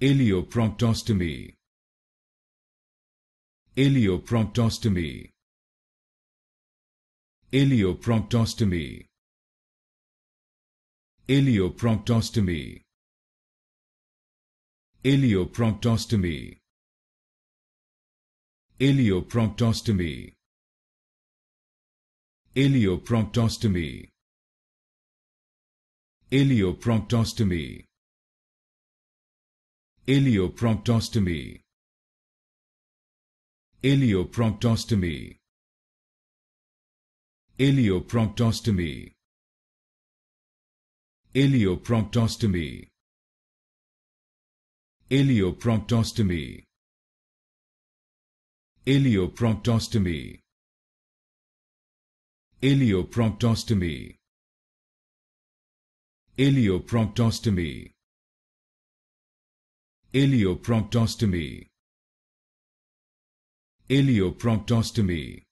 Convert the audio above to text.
Ilioproctostomy. Ilioproctostomy. Ilioproctostomy. Ilioproctostomy. Ilioproctostomy. Ilioproctostomy. Ilioproctostomy. Ilioproctostomy. Iliopromptostomy. Iliopromptostomy. Iliopromptostomy. Iliopromptostomy. Iliopromptostomy. Iliopromptostomy. Iliopromptostomy. Iliopromptostomy. Eliopromptostomy. Eliopromptostomy.